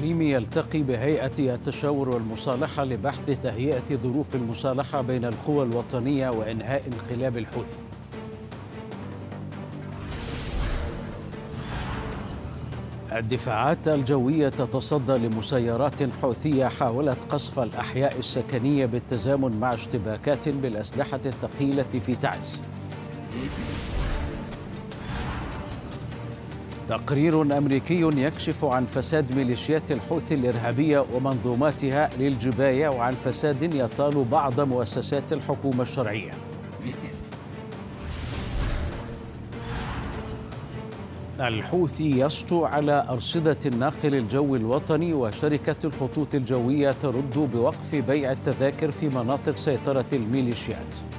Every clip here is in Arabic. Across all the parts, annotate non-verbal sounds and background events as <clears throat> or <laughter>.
التعليم يلتقي بهيئة التشاور والمصالحة لبحث تهيئة ظروف المصالحة بين القوى الوطنية وإنهاء انقلاب الحوثي الدفاعات الجوية تتصدى لمسيرات حوثية حاولت قصف الأحياء السكنية بالتزامن مع اشتباكات بالأسلحة الثقيلة في تعز تقرير أمريكي يكشف عن فساد ميليشيات الحوثي الإرهابية ومنظوماتها للجباية وعن فساد يطال بعض مؤسسات الحكومة الشرعية الحوثي يسطو على أرصدة الناقل الجوي الوطني وشركة الخطوط الجوية ترد بوقف بيع التذاكر في مناطق سيطرة الميليشيات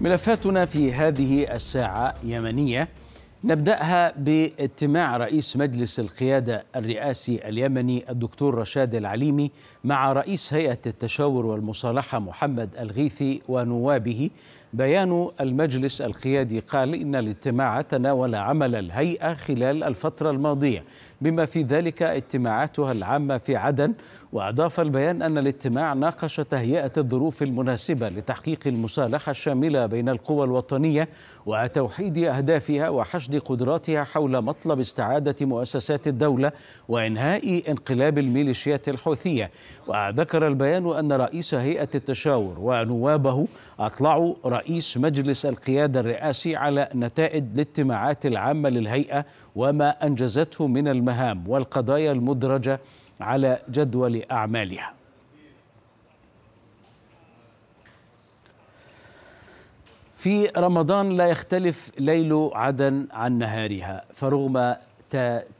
ملفاتنا في هذه الساعة يمنية نبدأها باجتماع رئيس مجلس القيادة الرئاسي اليمني الدكتور رشاد العليمي مع رئيس هيئة التشاور والمصالحة محمد الغيثي ونوابه بيان المجلس القيادي قال إن الاجتماع تناول عمل الهيئة خلال الفترة الماضية بما في ذلك اجتماعاتها العامة في عدن وأضاف البيان أن الاجتماع ناقش تهيئة الظروف المناسبة لتحقيق المصالحة الشاملة بين القوى الوطنية وتوحيد أهدافها وحشد قدراتها حول مطلب استعادة مؤسسات الدولة وإنهاء انقلاب الميليشيات الحوثية وذكر البيان أن رئيس هيئة التشاور ونوابه أطلعوا رئيس مجلس القيادة الرئاسي على نتائج الاجتماعات العامة للهيئة وما أنجزته من المهام والقضايا المدرجة على جدول أعمالها في رمضان لا يختلف ليل عدن عن نهارها فرغم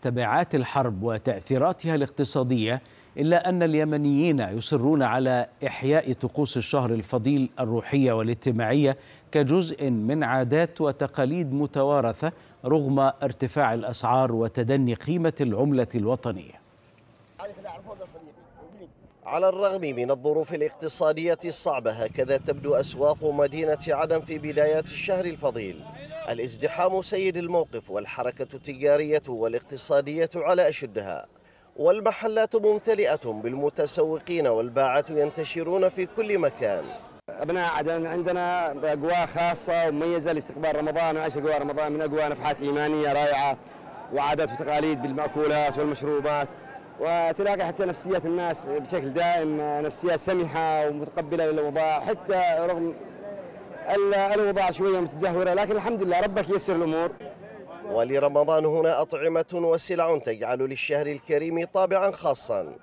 تبعات الحرب وتأثيراتها الاقتصادية إلا أن اليمنيين يصرون على إحياء طقوس الشهر الفضيل الروحية والاجتماعية كجزء من عادات وتقاليد متوارثة رغم ارتفاع الأسعار وتدني قيمة العملة الوطنية على الرغم من الظروف الاقتصادية الصعبة هكذا تبدو أسواق مدينة عدن في بدايات الشهر الفضيل الازدحام سيد الموقف والحركة التجارية والاقتصادية على أشدها والمحلات ممتلئة بالمتسوقين والباعة ينتشرون في كل مكان أبناء عدن عندنا أقواء خاصة ومميزة لاستقبال رمضان وعيش أجواء رمضان من أجواء نفحات إيمانية رائعة وعادات وتقاليد بالمأكولات والمشروبات وتلاقي حتى نفسيات الناس بشكل دائم نفسيات سمحة ومتقبلة للأوضاع حتى رغم الأوضاع شوية متدهورة لكن الحمد لله ربك يسر الأمور ولرمضان هنا أطعمة وسلع تجعل للشهر الكريم طابعا خاصا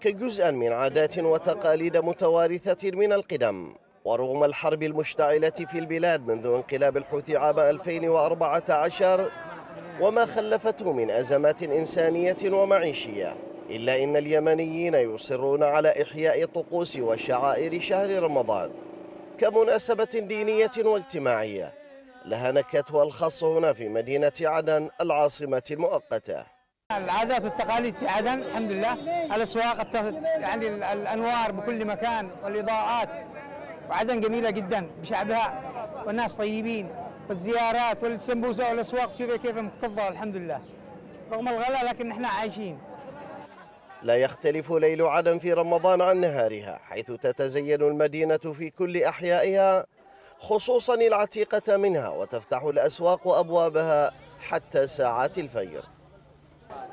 كجزء من عادات وتقاليد متوارثة من القدم ورغم الحرب المشتعلة في البلاد منذ انقلاب الحوثي عام 2014 وما خلفته من أزمات إنسانية ومعيشية إلا إن اليمنيين يصرون على إحياء طقوس وشعائر شهر رمضان كمناسبة دينية واجتماعية لها نكهتها الخاص هنا في مدينة عدن العاصمة المؤقتة العادات والتقاليد في عدن الحمد لله الاسواق يعني الانوار بكل مكان والاضاءات وعدن جميله جدا بشعبها والناس طيبين والزيارات والسمبوسه والاسواق كذا كيف مكتظه الحمد لله رغم الغلاء لكن احنا عايشين لا يختلف ليل عدن في رمضان عن نهارها حيث تتزين المدينة في كل أحيائها خصوصا العتيقة منها وتفتح الأسواق أبوابها حتى ساعات الفجر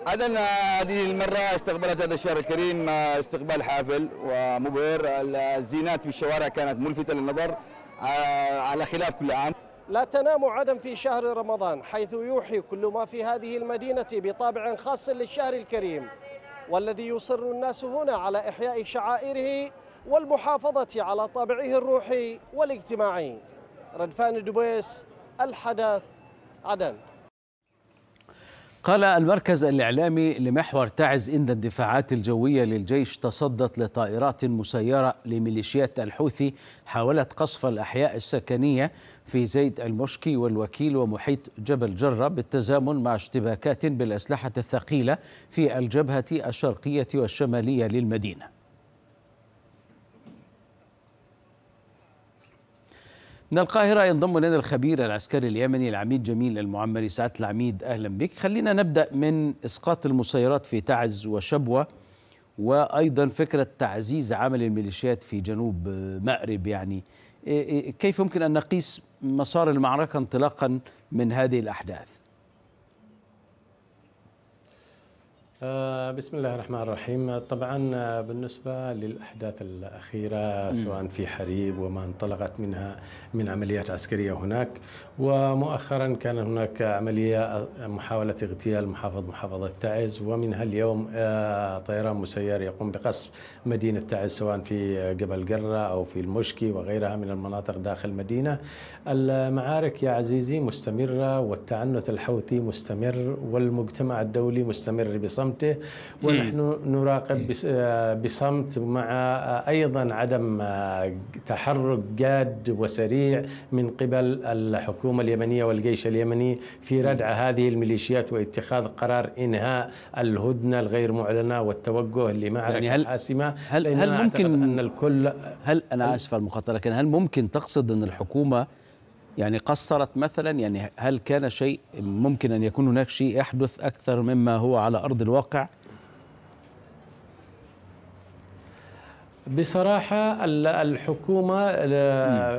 عدن هذه المرة استقبلت هذا الشهر الكريم استقبال حافل ومبهر الزينات في الشوارع كانت ملفتة للنظر آه، على خلاف كل عام لا تنام عدن في شهر رمضان حيث يوحي كل ما في هذه المدينة بطابع خاص للشهر الكريم والذي يصر الناس هنا على إحياء شعائره والمحافظة على طابعه الروحي والاجتماعي ردفان دبيس الحدث عدن قال المركز الإعلامي لمحور تعز إن الدفاعات الجوية للجيش تصدت لطائرات مسيرة لميليشيات الحوثي حاولت قصف الأحياء السكنية في زيت المشكي والوكيل ومحيط جبل جرة بالتزامن مع اشتباكات بالأسلحة الثقيلة في الجبهة الشرقية والشمالية للمدينة من القاهرة ينضم إلينا الخبير العسكري اليمني العميد جميل المعمري سعادة العميد أهلا بك خلينا نبدأ من إسقاط المسيرات في تعز وشبوة وأيضا فكرة تعزيز عمل الميليشيات في جنوب مأرب يعني إيه، إيه، كيف يمكن أن نقيس مسار المعركة انطلاقا من هذه الأحداث آه، بسم الله الرحمن الرحيم طبعا آه، بالنسبة للأحداث الأخيرة سواء في حريب وما انطلقت منها من عمليات عسكرية هناك ومؤخرا كان هناك عملية آه، محاولة اغتيال محافظ محافظة تعز ومنها اليوم طيران مسير يقوم بقصف مدينة تعز سواء في جبل قرة أو في المشكي وغيرها من المناطق داخل المدينة المعارك يا عزيزي مستمرة والتعنت الحوثي مستمر والمجتمع الدولي مستمر بصمت صمته ونحن نراقب آه، بصمت مع آه، ايضا عدم آه، تحرك جاد وسريع من قبل الحكومه اليمنيه والجيش اليمني في ردع هذه الميليشيات واتخاذ قرار انهاء الهدنه الغير معلنه والتوجه لمعركه يعني هل حاسمه هل هل ممكن ان الكل هل انا اسف المخاطره لكن هل ممكن تقصد ان الحكومه يعني قصرت مثلا يعني هل كان شيء ممكن أن يكون هناك شيء يحدث أكثر مما هو على أرض الواقع بصراحة الحكومة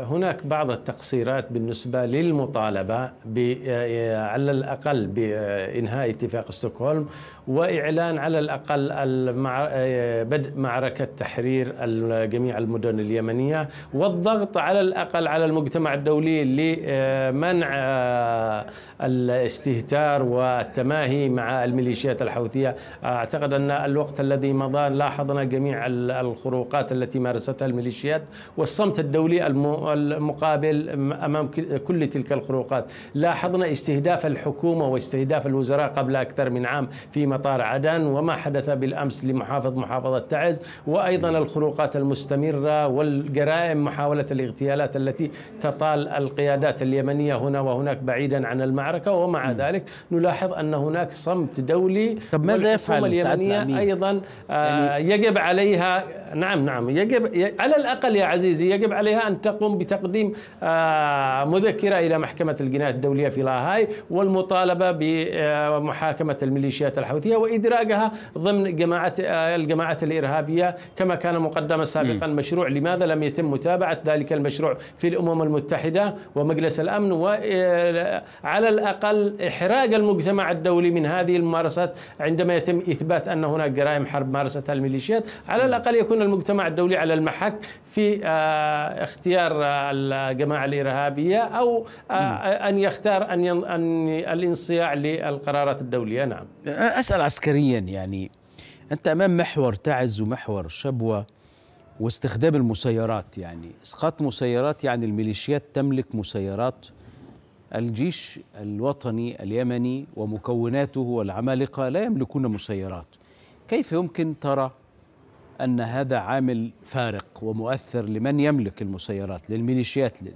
هناك بعض التقصيرات بالنسبة للمطالبة آه، على الأقل بإنهاء اتفاق ستوكهولم وإعلان على الأقل آه، بدء معركة تحرير جميع المدن اليمنية والضغط على الأقل على المجتمع الدولي لمنع آه، الاستهتار والتماهي مع الميليشيات الحوثية أعتقد أن الوقت الذي مضى لاحظنا جميع الخروق الاختراقات التي مارستها الميليشيات والصمت الدولي المقابل امام كل تلك الخروقات لاحظنا استهداف الحكومه واستهداف الوزراء قبل اكثر من عام في مطار عدن وما حدث بالامس لمحافظ محافظه تعز وايضا الخروقات المستمره والجرائم محاوله الاغتيالات التي تطال القيادات اليمنيه هنا وهناك بعيدا عن المعركه ومع م. ذلك نلاحظ ان هناك صمت دولي طب ماذا يفعل اليمنيه ايضا آه، يعني يجب عليها نعم نعم يجب على الأقل يا عزيزي يجب عليها أن تقوم بتقديم آه، مذكرة إلى محكمة الجناية الدولية في لاهاي والمطالبة بمحاكمة آه، الميليشيات الحوثية وإدراجها ضمن جماعة آه، الجماعات الإرهابية كما كان مقدما سابقا مشروع لماذا لم يتم متابعة ذلك المشروع في الأمم المتحدة ومجلس الأمن وعلى الأقل إحراج المجتمع الدولي من هذه الممارسات عندما يتم إثبات أن هناك جرائم حرب مارستها الميليشيات على الأقل يكون المجتمع المجتمع الدولي على المحك في آه، اختيار آه، الجماعه الارهابيه او آه، ان يختار ان ان الانصياع للقرارات الدوليه نعم اسال عسكريا يعني انت امام محور تعز ومحور شبوه واستخدام المسيرات يعني اسقاط مسيرات يعني الميليشيات تملك مسيرات الجيش الوطني اليمني ومكوناته والعمالقه لا يملكون مسيرات كيف يمكن ترى أن هذا عامل فارق ومؤثر لمن يملك المسيرات للميليشيات لل...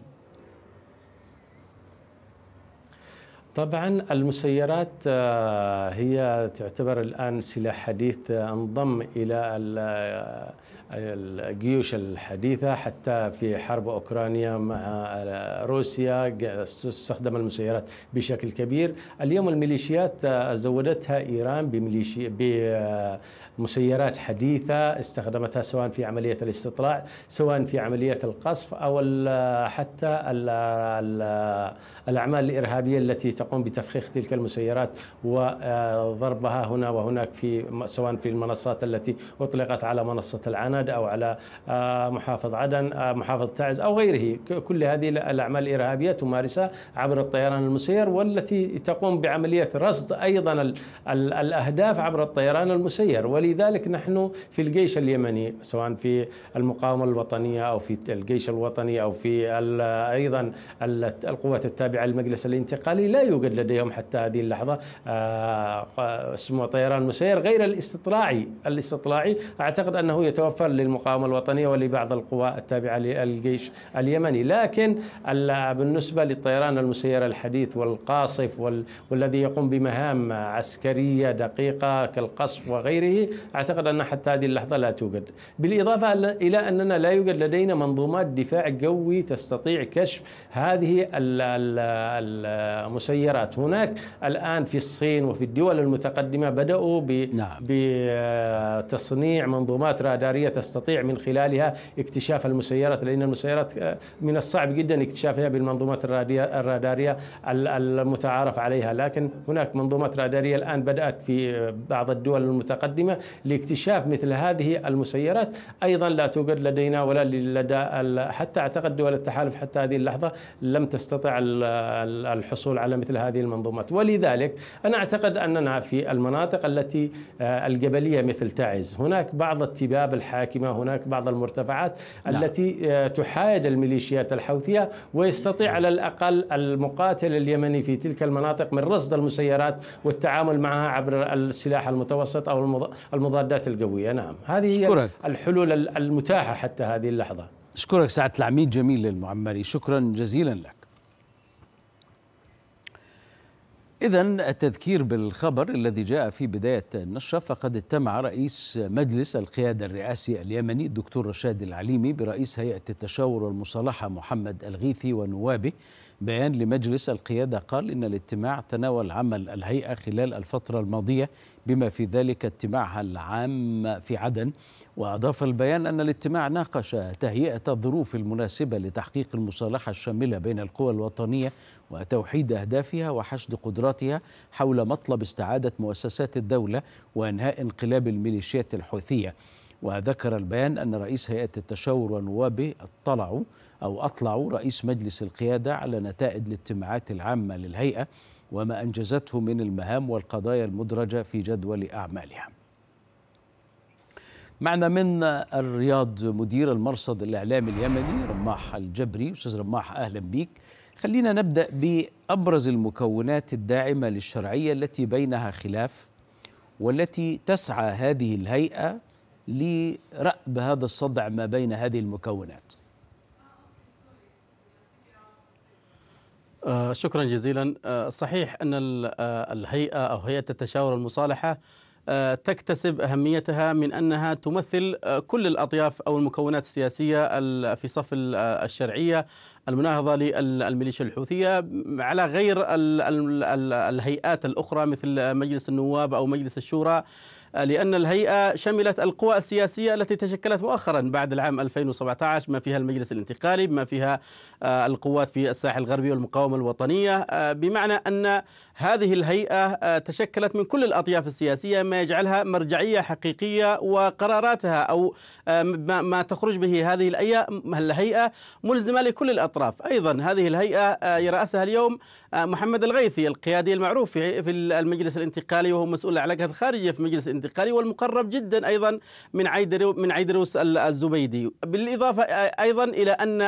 طبعا المسيرات آه، هي تعتبر الآن سلاح حديث آه، انضم إلى آه، الجيوش الحديثة حتى في حرب أوكرانيا مع روسيا استخدم المسيرات بشكل كبير اليوم الميليشيات زودتها إيران بميليشي بمسيرات حديثة استخدمتها سواء في عملية الاستطلاع سواء في عملية القصف أو حتى الأعمال الإرهابية التي تقوم بتفخيخ تلك المسيرات وضربها هنا وهناك في سواء في المنصات التي أطلقت على منصة العنا سناد او على آه، محافظ عدن آه، محافظ تعز او غيره كل هذه الاعمال الارهابيه تمارسها عبر الطيران المسير والتي تقوم بعمليه رصد ايضا الاهداف عبر الطيران المسير ولذلك نحن في الجيش اليمني سواء في المقاومه الوطنيه او في الجيش الوطني او في ايضا القوات التابعه للمجلس الانتقالي لا يوجد لديهم حتى هذه اللحظه آه، اسمه طيران مسير غير الاستطلاعي الاستطلاعي اعتقد انه يتوفر للمقاومة الوطنية ولبعض القوى التابعة للجيش اليمني لكن بالنسبة للطيران المسير الحديث والقاصف وال... والذي يقوم بمهام عسكرية دقيقة كالقصف وغيره أعتقد أن حتى هذه اللحظة لا توجد بالإضافة إلى أننا لا يوجد لدينا منظومات دفاع جوي تستطيع كشف هذه المسيرات هناك الآن في الصين وفي الدول المتقدمة بدأوا ب... نعم. بتصنيع منظومات رادارية تستطيع من خلالها اكتشاف المسيرات لأن المسيرات آه، من الصعب جدا اكتشافها بالمنظومات الرادارية المتعارف عليها لكن هناك منظومات رادارية الآن بدأت في آه، بعض الدول المتقدمة لاكتشاف مثل هذه المسيرات أيضا لا توجد لدينا ولا لدى حتى أعتقد دول التحالف حتى هذه اللحظة لم تستطع الحصول على مثل هذه المنظومات ولذلك أنا أعتقد أننا في المناطق التي آه، الجبلية مثل تعز هناك بعض التباب الحاكم كما هناك بعض المرتفعات نعم. التي آه، تحايد الميليشيات الحوثية ويستطيع على الأقل المقاتل اليمني في تلك المناطق من رصد المسيرات والتعامل معها عبر السلاح المتوسط أو المضادات القوية نعم هذه شكرك. هي الحلول المتاحة حتى هذه اللحظة أشكرك سعد العميد جميل المعمري شكرا جزيلا لك إذا التذكير بالخبر الذي جاء في بداية النشرة فقد اتمع رئيس مجلس القيادة الرئاسي اليمني الدكتور رشاد العليمي برئيس هيئة التشاور والمصالحة محمد الغيثي ونوابه بيان لمجلس القيادة قال إن الاجتماع تناول عمل الهيئة خلال الفترة الماضية بما في ذلك اجتماعها العام في عدن وأضاف البيان أن الاجتماع ناقش تهيئة الظروف المناسبة لتحقيق المصالحة الشاملة بين القوى الوطنية وتوحيد أهدافها وحشد قدراتها حول مطلب استعادة مؤسسات الدولة وإنهاء انقلاب الميليشيات الحوثية وذكر البيان أن رئيس هيئة التشاور ونوابه اطلعوا أو أطلعوا رئيس مجلس القيادة على نتائج الاجتماعات العامة للهيئة وما أنجزته من المهام والقضايا المدرجة في جدول أعمالها معنا من الرياض مدير المرصد الاعلامي اليمني رماح الجبري استاذ رماح اهلا بك خلينا نبدا بابرز المكونات الداعمه للشرعيه التي بينها خلاف والتي تسعى هذه الهيئه لرأب هذا الصدع ما بين هذه المكونات آه، شكرا جزيلا آه، صحيح ان آه، الهيئه او هيئه التشاور والمصالحه آه، تكتسب اهميتها من انها تمثل آه، كل الاطياف او المكونات السياسيه في صف آه، الشرعيه المناهضه للميليشيا الحوثيه على غير الهيئات الاخرى مثل مجلس النواب او مجلس الشورى لأن الهيئة شملت القوى السياسية التي تشكلت مؤخرا بعد العام 2017 ما فيها المجلس الانتقالي بما فيها آه، القوات في الساحل الغربي والمقاومة الوطنية آه، بمعنى أن هذه الهيئة آه، تشكلت من كل الأطياف السياسية ما يجعلها مرجعية حقيقية وقراراتها أو ما تخرج به هذه الهيئة ملزمة لكل الأطراف أيضا هذه الهيئة يرأسها اليوم محمد الغيثي القيادي المعروف في المجلس الانتقالي وهو مسؤول العلاقات الخارجية في مجلس الانتقالي والمقرب جدا أيضا من عيدرو من عيدروس الزبيدي بالإضافة أيضا إلى أن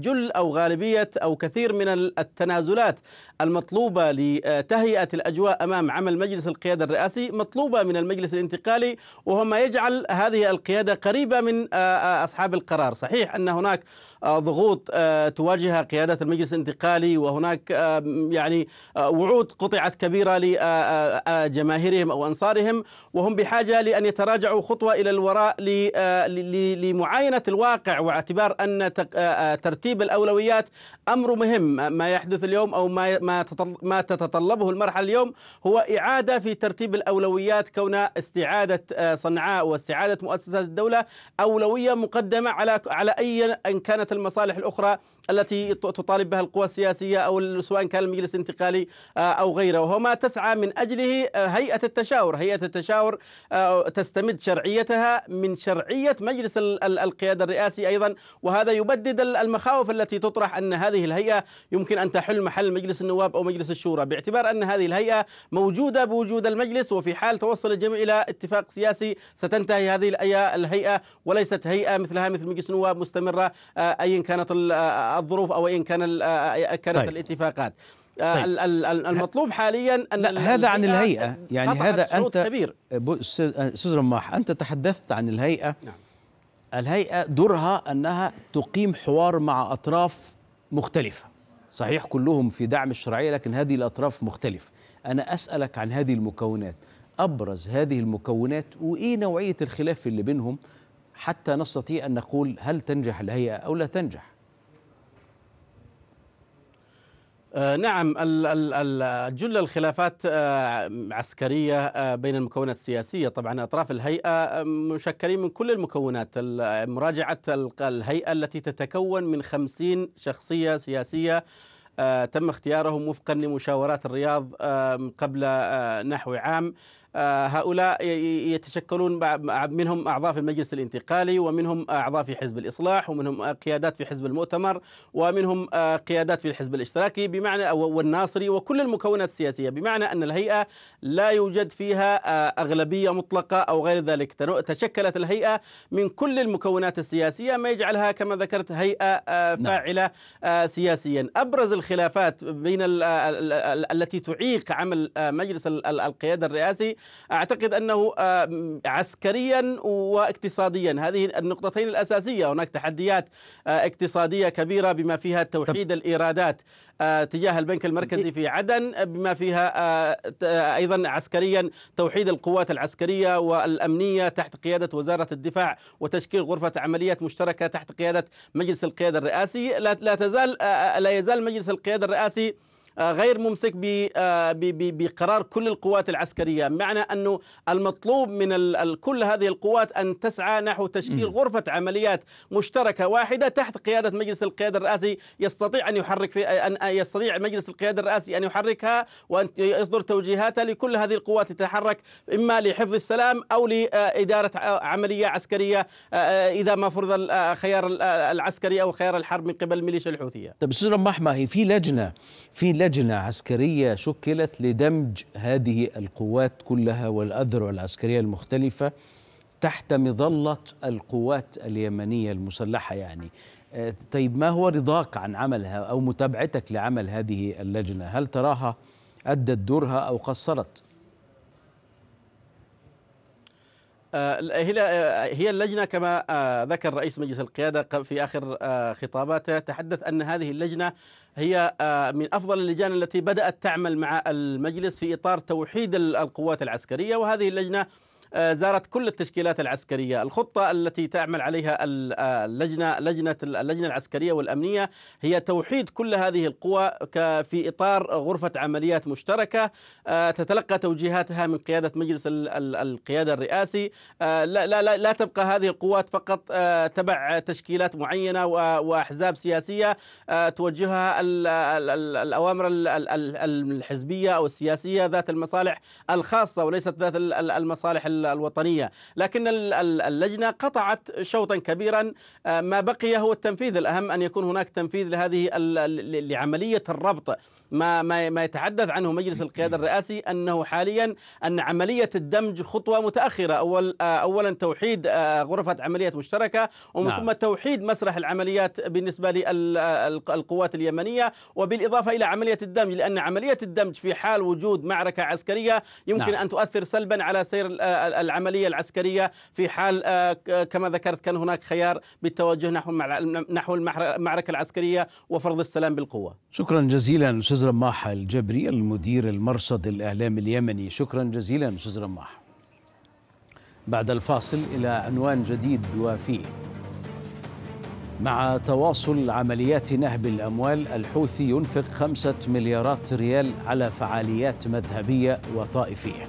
جل أو غالبية أو كثير من التنازلات المطلوبة لتهيئة الأجواء أمام عمل مجلس القيادة الرئاسي مطلوبة من المجلس الانتقالي وهو ما يجعل هذه القيادة قريبة من أصحاب القرار صحيح أن هناك ضغوط تواجه قيادة المجلس الانتقالي وهناك يعني وعود قطعت كبيرة لجماهيرهم أو أنصارهم وهم هم بحاجة لأن يتراجعوا خطوة إلى الوراء آه، لمعاينة الواقع واعتبار أن آه، آه، ترتيب الأولويات أمر مهم ما يحدث اليوم أو ما تتطلبه المرحلة اليوم هو إعادة في ترتيب الأولويات كون استعادة صنعاء واستعادة مؤسسات الدولة أولوية مقدمة على على أي إن كانت المصالح الأخرى التي تطالب بها القوى السياسية أو سواء كان المجلس الانتقالي آه، أو غيره وهو ما تسعى من أجله آه، هيئة التشاور هيئة التشاور آه، تستمد شرعيتها من شرعية مجلس القيادة الرئاسي أيضا وهذا يبدد المخاوف التي تطرح أن هذه الهيئة يمكن أن تحل محل مجلس النواب أو مجلس الشورى باعتبار أن هذه الهيئة موجودة بوجود المجلس وفي حال توصل الجميع إلى اتفاق سياسي ستنتهي هذه الهيئة وليست هيئة مثلها مثل مجلس النواب مستمرة أيا كانت الظروف او ان كان آه، آه، كانت طيب. الاتفاقات آه، طيب. المطلوب حاليا ان لا هذا عن الهيئه يعني هذا انت كبير استاذ رماح انت تحدثت عن الهيئه نعم. الهيئه دورها انها تقيم حوار مع اطراف مختلفه صحيح كلهم في دعم الشرعيه لكن هذه الاطراف مختلفه انا اسالك عن هذه المكونات ابرز هذه المكونات وايه نوعيه الخلاف اللي بينهم حتى نستطيع ان نقول هل تنجح الهيئه او لا تنجح آه، نعم جل الخلافات آه، عسكرية آه، بين المكونات السياسية طبعا أطراف الهيئة مشكلين من كل المكونات مراجعة الهيئة التي تتكون من خمسين شخصية سياسية تم اختيارهم وفقا لمشاورات الرياض قبل نحو عام هؤلاء يتشكلون منهم أعضاء في المجلس الانتقالي ومنهم أعضاء في حزب الإصلاح ومنهم قيادات في حزب المؤتمر ومنهم قيادات في الحزب الاشتراكي بمعنى والناصري وكل المكونات السياسية بمعنى أن الهيئة لا يوجد فيها آه، أغلبية مطلقة أو غير ذلك تشكلت الهيئة من كل المكونات السياسية ما يجعلها كما ذكرت هيئة آه، نعم. فاعلة آه، سياسيا أبرز الخلافات بين التي تعيق عمل مجلس القيادة الرئاسي أعتقد أنه آه، عسكريا واقتصاديا هذه النقطتين الأساسية هناك تحديات آه، اقتصادية كبيرة بما فيها توحيد الإيرادات آه، تجاه البنك المركزي في عدن بما فيها أيضا عسكريا توحيد القوات العسكرية والأمنية تحت قيادة وزارة الدفاع وتشكيل غرفة عمليات مشتركة تحت قيادة مجلس القيادة الرئاسي لا تزال لا يزال مجلس القيادة الرئاسي آه، غير ممسك آه، بقرار كل القوات العسكرية معنى أنه المطلوب من كل هذه القوات أن تسعى نحو تشكيل غرفة عمليات مشتركة واحدة تحت قيادة مجلس القيادة الرئاسي يستطيع أن يحرك في أن يستطيع مجلس القيادة الرئاسي أن يحركها وأن يصدر توجيهاتها لكل هذه القوات تتحرك إما لحفظ السلام أو لإدارة عملية عسكرية آه، إذا ما فرض الخيار العسكري أو خيار الحرب من قبل الميليشيا الحوثية طيب أستاذ هي في لجنة في لجنة عسكرية شكلت لدمج هذه القوات كلها والأذرع العسكرية المختلفة تحت مظلة القوات اليمنية المسلحة يعني آه، طيب ما هو رضاك عن عملها أو متابعتك لعمل هذه اللجنة هل تراها أدت دورها أو قصرت؟ آه، آه، هي اللجنة كما آه، ذكر رئيس مجلس القيادة في آخر خطاباته تحدث أن هذه اللجنة هي من أفضل اللجان التي بدأت تعمل مع المجلس في إطار توحيد القوات العسكرية وهذه اللجنة آه، زارت كل التشكيلات العسكرية الخطة التي تعمل عليها آه، اللجنة لجنة اللجنة العسكرية والأمنية هي توحيد كل هذه القوى في إطار غرفة عمليات مشتركة آه، تتلقى توجيهاتها من قيادة مجلس القيادة الرئاسي لا, لا, لا, لا تبقى هذه القوات فقط تبع تشكيلات معينة وأحزاب سياسية توجهها الأوامر الحزبية أو السياسية ذات المصالح الخاصة وليست ذات المصالح الوطنية لكن اللجنة قطعت شوطا كبيرا آه، ما بقي هو التنفيذ الأهم أن يكون هناك تنفيذ لهذه لعملية الربط ما ما يتحدث عنه مجلس القيادة الرئاسي أنه حاليا أن عملية الدمج خطوة متأخرة أول آه، أولا توحيد آه، غرفة عمليات مشتركة ومن نعم. ثم توحيد مسرح العمليات بالنسبة للقوات اليمنية وبالإضافة إلى عملية الدمج لأن عملية الدمج في حال وجود معركة عسكرية يمكن نعم. أن تؤثر سلبا على سير العملية العسكرية في حال آه، كما ذكرت كان هناك خيار بالتوجه نحو نحو المعركة العسكرية وفرض السلام بالقوة شكرا جزيلا أستاذ رماح الجبري المدير المرصد الإعلامي اليمني شكرا جزيلا أستاذ رماح بعد الفاصل إلى عنوان جديد وفيه مع تواصل عمليات نهب الأموال الحوثي ينفق خمسة مليارات ريال على فعاليات مذهبية وطائفية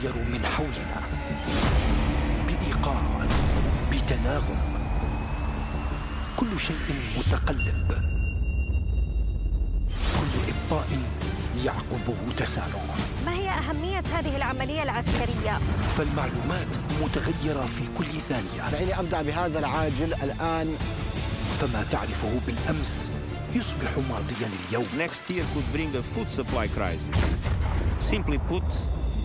يتغير من حولنا بايقاع بتناغم كل شيء متقلب كل ابطاء يعقبه تسارع ما هي اهميه هذه العمليه العسكريه فالمعلومات متغيره في كل ثانيه دعيني ابدا بهذا العاجل الان فما تعرفه بالامس يصبح ماضيا اليوم Next year could bring a food supply crisis. Simply put,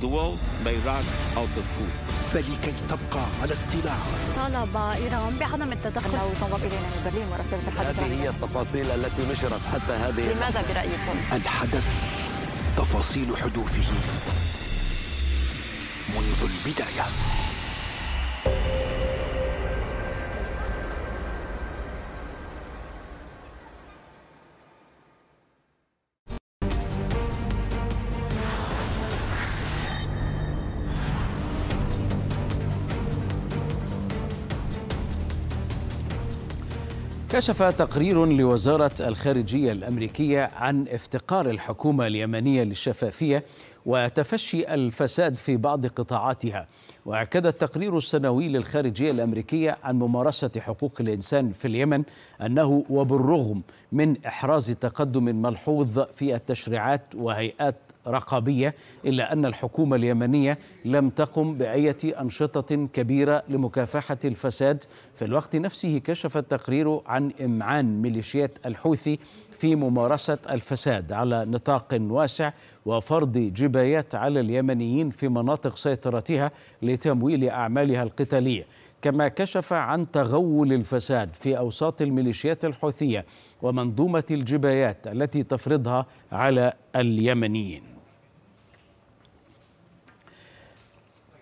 the world may run out of food. فلكي تبقى على اطلاع طلب ايران بعدم التدخل لو طلب الينا من برلين ورسائل الحدث هذه هي التفاصيل التي نشرت حتى هذه لماذا برايكم؟ الحدث تفاصيل حدوثه منذ البدايه كشف تقرير لوزارة الخارجية الأمريكية عن افتقار الحكومة اليمنية للشفافية وتفشي الفساد في بعض قطاعاتها وأكد التقرير السنوي للخارجية الأمريكية عن ممارسة حقوق الإنسان في اليمن أنه وبالرغم من إحراز تقدم ملحوظ في التشريعات وهيئات رقابية إلا أن الحكومة اليمنية لم تقم بأية أنشطة كبيرة لمكافحة الفساد في الوقت نفسه كشف التقرير عن إمعان ميليشيات الحوثي في ممارسة الفساد على نطاق واسع وفرض جبايات على اليمنيين في مناطق سيطرتها لتمويل أعمالها القتالية كما كشف عن تغول الفساد في أوساط الميليشيات الحوثية ومنظومة الجبايات التي تفرضها على اليمنيين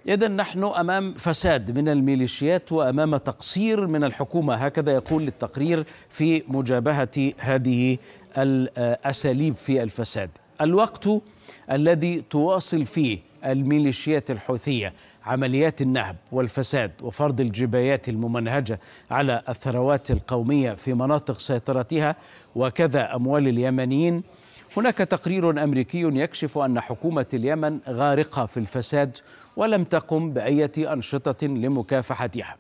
إذا نحن أمام فساد من الميليشيات وأمام تقصير من الحكومة هكذا يقول التقرير في مجابهة هذه الأساليب في الفساد الوقت الذي تواصل فيه الميليشيات الحوثية عمليات النهب والفساد وفرض الجبايات الممنهجة على الثروات القومية في مناطق سيطرتها وكذا أموال اليمنيين هناك تقرير أمريكي يكشف أن حكومة اليمن غارقة في الفساد ولم تقم بأية أنشطة لمكافحتها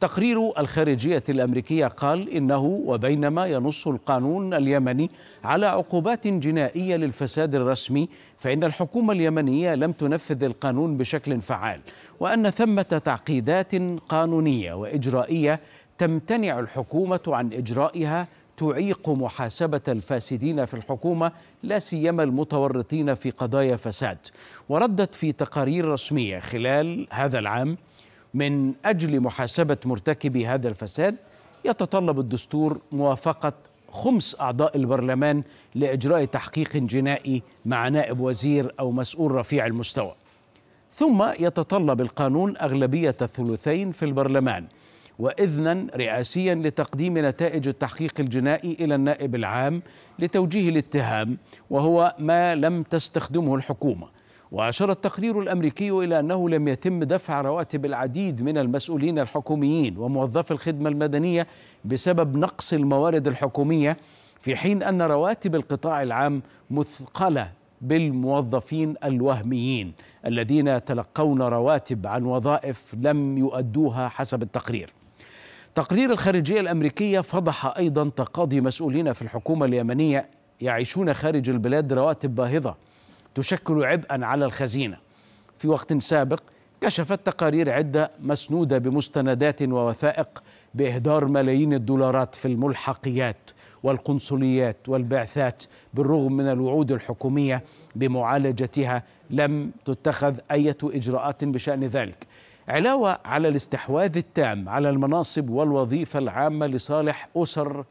تقرير الخارجية الأمريكية قال إنه وبينما ينص القانون اليمني على عقوبات جنائية للفساد الرسمي فإن الحكومة اليمنية لم تنفذ القانون بشكل فعال وأن ثمة تعقيدات قانونية وإجرائية تمتنع الحكومة عن إجرائها تعيق محاسبة الفاسدين في الحكومة لا سيما المتورطين في قضايا فساد وردت في تقارير رسمية خلال هذا العام من أجل محاسبة مرتكبي هذا الفساد يتطلب الدستور موافقة خمس أعضاء البرلمان لإجراء تحقيق جنائي مع نائب وزير أو مسؤول رفيع المستوى ثم يتطلب القانون أغلبية الثلثين في البرلمان وإذنا رئاسيا لتقديم نتائج التحقيق الجنائي إلى النائب العام لتوجيه الاتهام وهو ما لم تستخدمه الحكومة وأشار التقرير الأمريكي إلى أنه لم يتم دفع رواتب العديد من المسؤولين الحكوميين وموظفي الخدمة المدنية بسبب نقص الموارد الحكومية في حين أن رواتب القطاع العام مثقلة بالموظفين الوهميين الذين تلقون رواتب عن وظائف لم يؤدوها حسب التقرير تقرير الخارجية الأمريكية فضح أيضا تقاضي مسؤولين في الحكومة اليمنية يعيشون خارج البلاد رواتب باهظة تشكل عبئا على الخزينة في وقت سابق كشفت تقارير عدة مسنودة بمستندات ووثائق بإهدار ملايين الدولارات في الملحقيات والقنصليات والبعثات بالرغم من الوعود الحكومية بمعالجتها لم تتخذ أي إجراءات بشأن ذلك علاوة على الاستحواذ التام على المناصب والوظيفة العامة لصالح أسر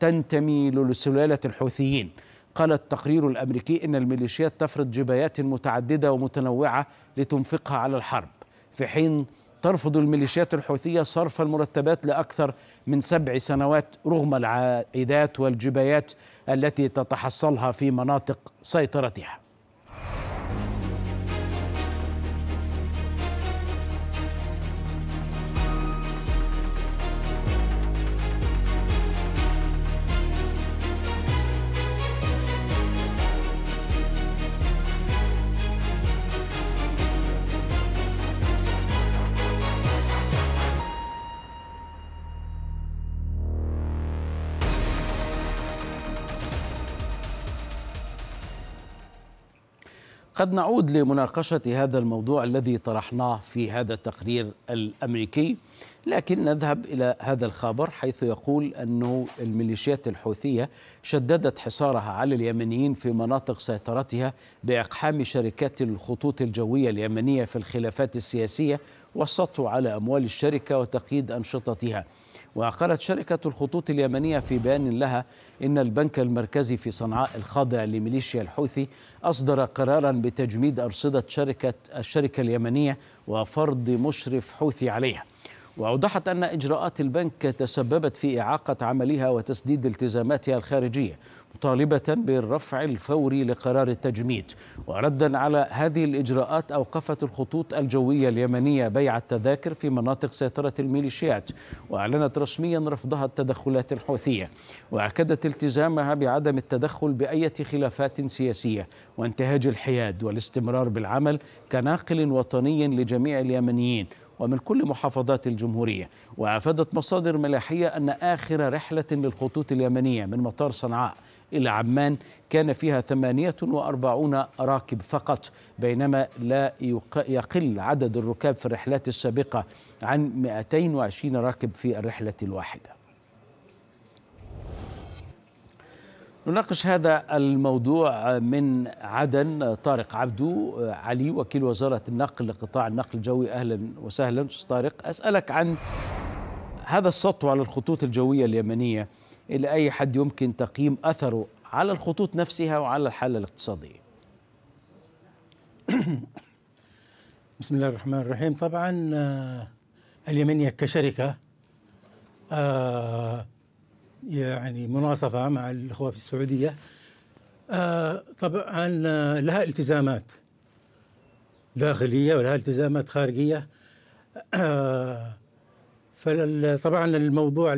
تنتمي لسلالة الحوثيين قال التقرير الأمريكي إن الميليشيات تفرض جبايات متعددة ومتنوعة لتنفقها على الحرب في حين ترفض الميليشيات الحوثية صرف المرتبات لأكثر من سبع سنوات رغم العائدات والجبايات التي تتحصلها في مناطق سيطرتها قد نعود لمناقشة هذا الموضوع الذي طرحناه في هذا التقرير الأمريكي لكن نذهب إلى هذا الخبر حيث يقول أن الميليشيات الحوثية شددت حصارها على اليمنيين في مناطق سيطرتها بإقحام شركات الخطوط الجوية اليمنية في الخلافات السياسية والسطو على أموال الشركة وتقييد أنشطتها وقالت شركة الخطوط اليمنية في بيان لها إن البنك المركزي في صنعاء الخاضع لميليشيا الحوثي أصدر قرارا بتجميد أرصدة شركة الشركة اليمنية وفرض مشرف حوثي عليها وأوضحت أن إجراءات البنك تسببت في إعاقة عملها وتسديد التزاماتها الخارجية مطالبة بالرفع الفوري لقرار التجميد وردا على هذه الإجراءات أوقفت الخطوط الجوية اليمنية بيع التذاكر في مناطق سيطرة الميليشيات وأعلنت رسميا رفضها التدخلات الحوثية وأكدت التزامها بعدم التدخل بأية خلافات سياسية وانتهاج الحياد والاستمرار بالعمل كناقل وطني لجميع اليمنيين ومن كل محافظات الجمهورية وأفادت مصادر ملاحية أن آخر رحلة للخطوط اليمنية من مطار صنعاء إلى عمان كان فيها 48 راكب فقط بينما لا يقل عدد الركاب في الرحلات السابقة عن 220 راكب في الرحلة الواحدة نناقش هذا الموضوع من عدن طارق عبدو علي وكيل وزارة النقل لقطاع النقل الجوي أهلا وسهلا أستاذ طارق أسألك عن هذا السطو على الخطوط الجوية اليمنية الى اي حد يمكن تقييم اثره على الخطوط نفسها وعلى الحاله الاقتصاديه. <coughs> بسم الله الرحمن الرحيم طبعا آه، اليمنيه كشركه آه، يعني مناصفه مع الاخوه في السعوديه آه، طبعا لها التزامات داخليه ولها التزامات خارجيه فطبعا الموضوع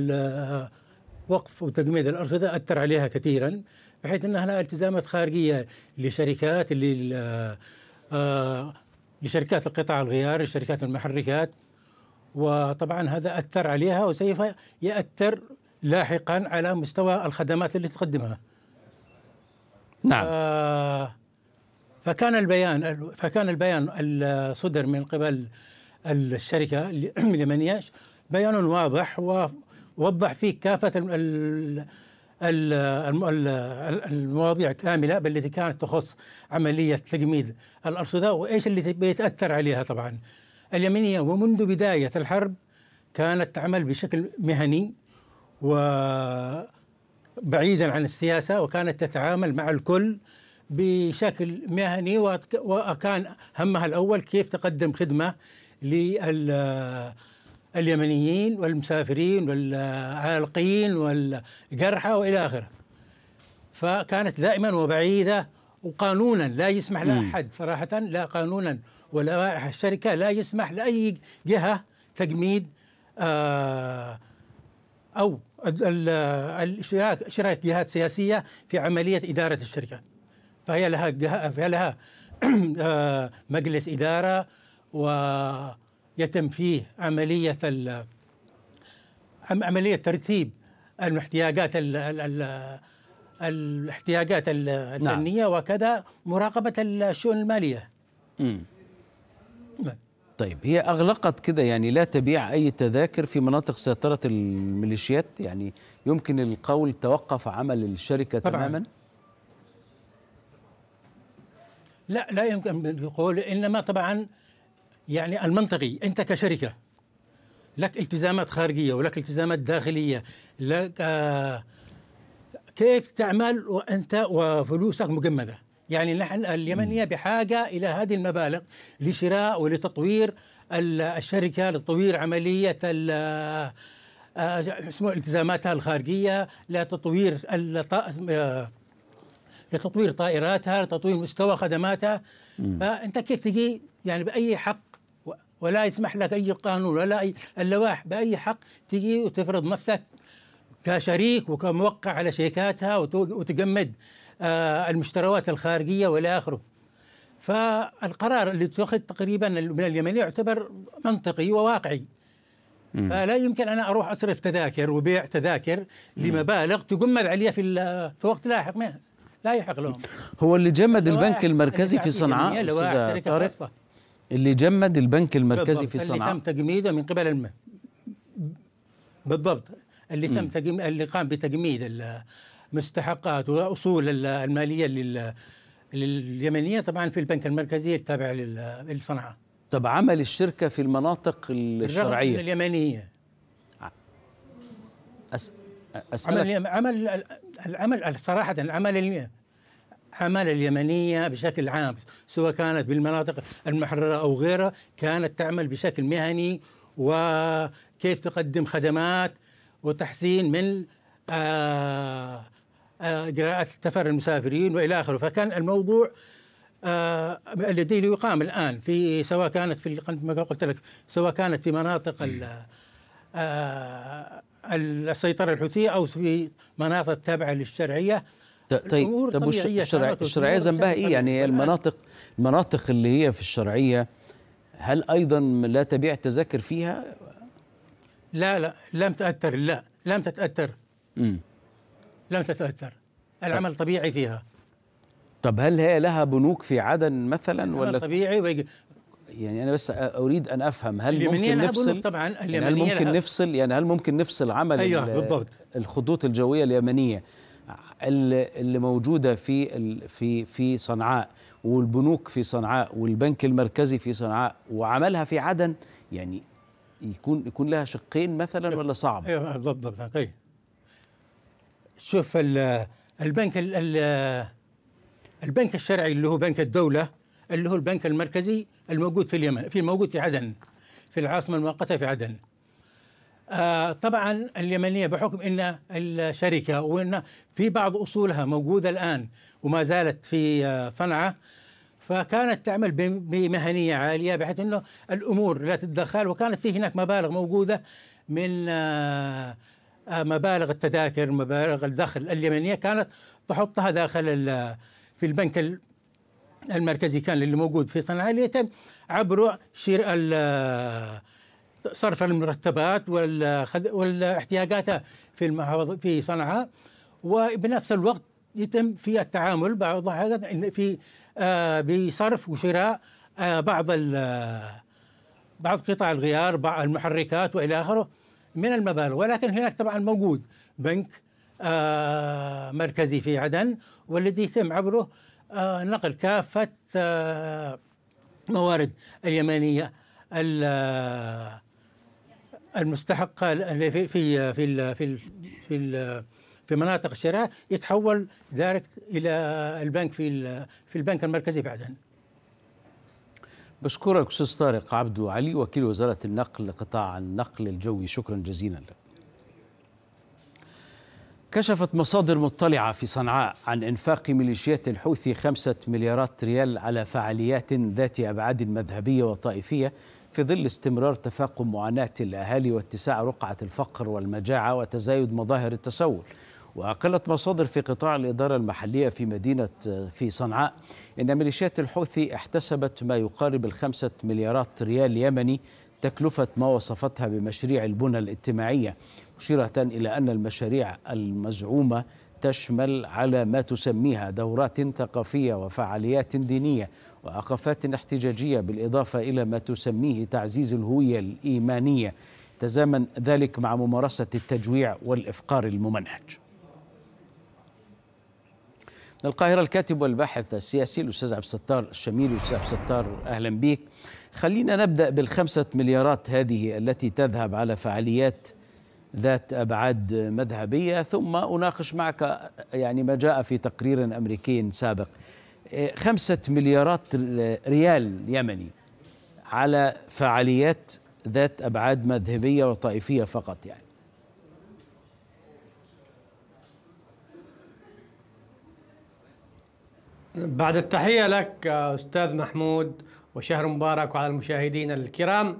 وقف وتجميد الأرصدة أثر عليها كثيرا بحيث أنها لها التزامات خارجية لشركات لل آه، لشركات القطاع الغيار لشركات المحركات وطبعا هذا أثر عليها وسوف يأثر لاحقا على مستوى الخدمات اللي تقدمها نعم آه فكان البيان فكان البيان الصدر من قبل الشركه اليمنيه <clears throat> بيان واضح وضح فيه كافة المواضيع كاملة التي كانت تخص عملية تجميد الأرصدة وإيش اللي بيتأثر عليها طبعا اليمنية ومنذ بداية الحرب كانت تعمل بشكل مهني وبعيدا عن السياسة وكانت تتعامل مع الكل بشكل مهني وكان همها الأول كيف تقدم خدمة لل اليمنيين والمسافرين والعالقين والجرحى والى اخره فكانت دائما وبعيده وقانونا لا يسمح لاحد صراحه لا قانونا ولا الشركه لا يسمح لاي جهه تجميد آه، او الاشتراك اشراك جهات سياسيه في عمليه اداره الشركه فهي لها فهي لها <clears throat> آه، مجلس اداره و يتم فيه عملية عملية ترتيب الاحتياجات الـ الـ نعم. الاحتياجات الفنية نعم. وكذا مراقبة الشؤون المالية مم. نعم. طيب هي أغلقت كده يعني لا تبيع أي تذاكر في مناطق سيطرة الميليشيات يعني يمكن القول توقف عمل الشركة طبعا. تماما لا لا يمكن القول إنما طبعا يعني المنطقي انت كشركه لك التزامات خارجيه ولك التزامات داخليه لك آه كيف تعمل وانت وفلوسك مجمده يعني نحن اليمنيه بحاجه الى هذه المبالغ لشراء ولتطوير الشركه لتطوير عمليه آه، آه، اسمه التزاماتها الخارجيه لتطوير آه، لتطوير طائراتها لتطوير مستوى خدماتها فانت كيف تجي يعني باي حق ولا يسمح لك اي قانون ولا اي اللوائح باي حق تجي وتفرض نفسك كشريك وكموقع على شيكاتها وتجمد آه، المشتريات الخارجيه والى اخره. فالقرار اللي اتخذ تقريبا من اليمني يعتبر منطقي وواقعي. فلا يمكن انا اروح اصرف تذاكر وبيع تذاكر لمبالغ تجمد عليها في في وقت لاحق لا يحق لهم. هو اللي جمد البنك المركزي في صنعاء استاذ طارق اللي جمد البنك المركزي في صنعاء اللي تم تجميده من قبل الم... بالضبط اللي تم تجم... اللي قام بتجميد المستحقات واصول الماليه لل... اليمنيه طبعا في البنك المركزي التابع لصنعاء طب عمل الشركه في المناطق الشرعيه اليمنيه أس... أسألك عمل عمل العمل صراحه العمل العمالة اليمنية بشكل عام سواء كانت بالمناطق المحررة أو غيرها كانت تعمل بشكل مهني وكيف تقدم خدمات وتحسين من إجراءات آه، آه، تفر المسافرين وإلى آخره فكان الموضوع آه، الذي يقام الآن في سواء كانت في ما قلت لك سواء كانت في مناطق السيطرة الحوثية أو في مناطق تابعة للشرعية طيب طب الشرعيه ذنبها ايه يعني إيه؟ المناطق المناطق اللي هي في الشرعيه هل ايضا لا تبيع تذاكر فيها لا لا لم تتاثر لا لم تتاثر امم لم تتاثر العمل طب. طبيعي فيها طب هل هي لها بنوك في عدن مثلا ولا طبيعي ويجي يعني انا بس اريد ان افهم هل ممكن نفصل طبعا يعني هل ممكن نفصل يعني هل ممكن نفصل عمل أيوة بالضبط الخطوط الجويه اليمنيه اللي موجوده في في في صنعاء والبنوك في صنعاء والبنك المركزي في صنعاء وعملها في عدن يعني يكون يكون لها شقين مثلا ولا صعب؟ ايوه بالضبط اي شوف البنك البنك الشرعي اللي هو بنك الدوله اللي هو البنك المركزي الموجود في اليمن في الموجود في عدن في العاصمه المؤقته في عدن آه، طبعا اليمنيه بحكم ان الشركه وان في بعض اصولها موجوده الان وما زالت في آه، صنعاء فكانت تعمل بمهنيه عاليه بحيث انه الامور لا تتدخل وكانت في هناك مبالغ موجوده من آه، مبالغ التذاكر مبالغ الدخل اليمنيه كانت تحطها داخل في البنك المركزي كان اللي موجود في صنعاء ليتم يتم عبره شراء صرف المرتبات والاحتياجات في المحافظة في صنعاء وبنفس الوقت يتم في التعامل بعض في آه، بصرف وشراء آه، بعض بعض قطع الغيار بعض المحركات والى اخره من المبالغ ولكن هناك طبعا موجود بنك آه، مركزي في عدن والذي يتم عبره نقل كافه موارد اليمنيه المستحق في في في في في في مناطق الشراء يتحول ذلك الى البنك في في البنك المركزي بعدين. بشكرك استاذ طارق عبدو علي وكيل وزاره النقل قطاع النقل الجوي شكرا جزيلا لك. كشفت مصادر مطلعة في صنعاء عن إنفاق ميليشيات الحوثي خمسة مليارات ريال على فعاليات ذات أبعاد مذهبية وطائفية في ظل استمرار تفاقم معاناة الأهالي واتساع رقعة الفقر والمجاعة وتزايد مظاهر التسول وأقلت مصادر في قطاع الإدارة المحلية في مدينة في صنعاء إن ميليشيات الحوثي احتسبت ما يقارب الخمسة مليارات ريال يمني تكلفة ما وصفتها بمشاريع البنى الاجتماعية مشيرة إلى أن المشاريع المزعومة تشمل على ما تسميها دورات ثقافيه وفعاليات دينيه وأقفات احتجاجية بالإضافة إلى ما تسميه تعزيز الهوية الإيمانية تزامن ذلك مع ممارسة التجويع والإفقار الممنهج من القاهرة الكاتب والباحث السياسي الأستاذ عبد الستار الشميل أستاذ عبد الستار أهلا بك خلينا نبدأ بالخمسة مليارات هذه التي تذهب على فعاليات ذات ابعاد مذهبيه ثم اناقش معك يعني ما جاء في تقرير امريكي سابق خمسة مليارات ريال يمني على فعاليات ذات ابعاد مذهبيه وطائفيه فقط يعني بعد التحيه لك استاذ محمود وشهر مبارك وعلى المشاهدين الكرام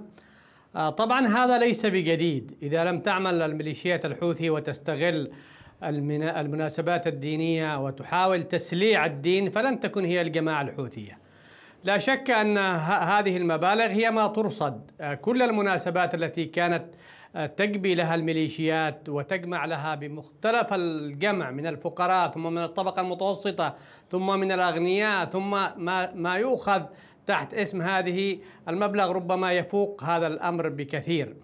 آه، طبعا هذا ليس بجديد إذا لم تعمل الميليشيات الحوثي وتستغل المناسبات الدينية وتحاول تسليع الدين فلن تكن هي الجماعة الحوثية لا شك أن هذه المبالغ هي ما ترصد آه، كل المناسبات التي كانت آه، تجبي لها الميليشيات وتجمع لها بمختلف الجمع من الفقراء ثم من الطبقة المتوسطة ثم من الأغنياء ثم ما, ما يؤخذ تحت اسم هذه المبلغ ربما يفوق هذا الأمر بكثير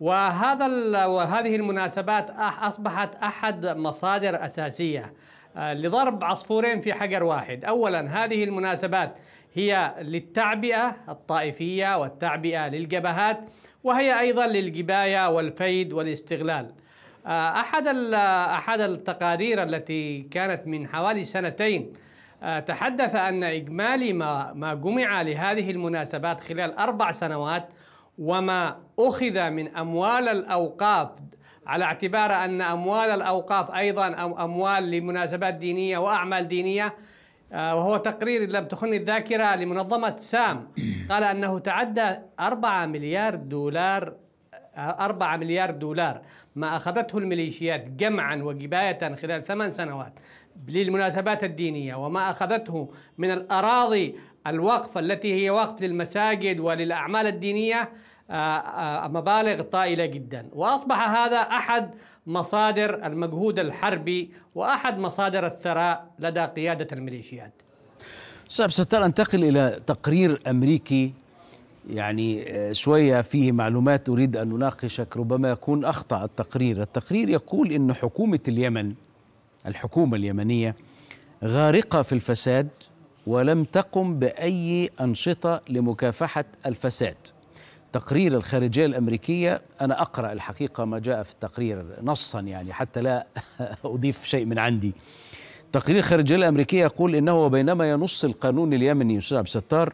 وهذا وهذه المناسبات أصبحت أحد مصادر أساسية آه، لضرب عصفورين في حجر واحد أولا هذه المناسبات هي للتعبئة الطائفية والتعبئة للجبهات وهي أيضا للجباية والفيد والاستغلال آه، أحد أحد التقارير التي كانت من حوالي سنتين آه، تحدث أن إجمالي ما ما جمع لهذه المناسبات خلال أربع سنوات وما أخذ من أموال الأوقاف على اعتبار أن أموال الأوقاف أيضا أو أموال لمناسبات دينية وأعمال دينية آه، وهو تقرير لم تخن الذاكرة لمنظمة سام <coughs> قال أنه تعدى 4 مليار دولار 4 آه، مليار دولار ما أخذته الميليشيات جمعا وجباية خلال ثمان سنوات للمناسبات الدينية وما أخذته من الأراضي الوقف التي هي وقف للمساجد وللأعمال الدينية آه، آه، مبالغ طائلة جدا وأصبح هذا أحد مصادر المجهود الحربي وأحد مصادر الثراء لدى قيادة الميليشيات أستاذ ستار أنتقل إلى تقرير أمريكي يعني آه، شوية فيه معلومات أريد أن أناقشك ربما يكون أخطأ التقرير التقرير يقول أن حكومة اليمن الحكومة اليمنية غارقة في الفساد ولم تقم بأي أنشطة لمكافحة الفساد تقرير الخارجية الأمريكية أنا أقرأ الحقيقة ما جاء في التقرير نصا يعني حتى لا <laughs> أضيف شيء من عندي تقرير الخارجية الأمريكية يقول إنه وبينما ينص القانون اليمني أستاذ عبد الستار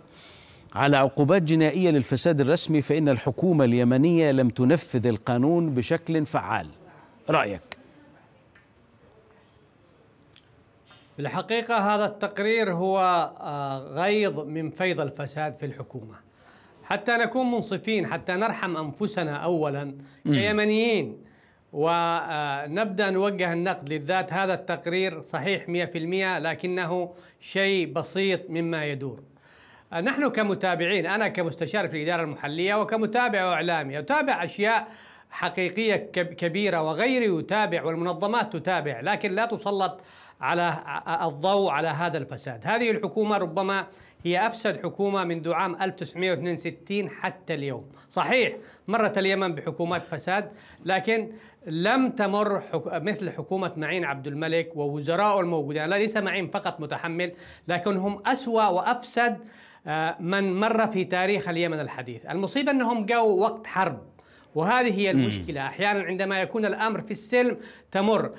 على عقوبات جنائية للفساد الرسمي فإن الحكومة اليمنية لم تنفذ القانون بشكل فعال رأيك في الحقيقة هذا التقرير هو آه، غيض من فيض الفساد في الحكومة حتى نكون منصفين حتى نرحم أنفسنا أولا كيمنيين ونبدأ آه، نوجه النقد للذات هذا التقرير صحيح 100% لكنه شيء بسيط مما يدور آه، نحن كمتابعين أنا كمستشار في الإدارة المحلية وكمتابع إعلامي أتابع أشياء حقيقية كبيرة وغيري يتابع والمنظمات تتابع لكن لا تسلط على الضوء على هذا الفساد هذه الحكومة ربما هي أفسد حكومة منذ عام 1962 حتى اليوم صحيح مرت اليمن بحكومات فساد لكن لم تمر حك... مثل حكومة معين عبد الملك ووزراء الموجودين ليس معين فقط متحمل لكن هم أسوأ وأفسد آه، من مر في تاريخ اليمن الحديث المصيبة أنهم جاءوا وقت حرب وهذه هي المشكلة أحيانا عندما يكون الأمر في السلم تمر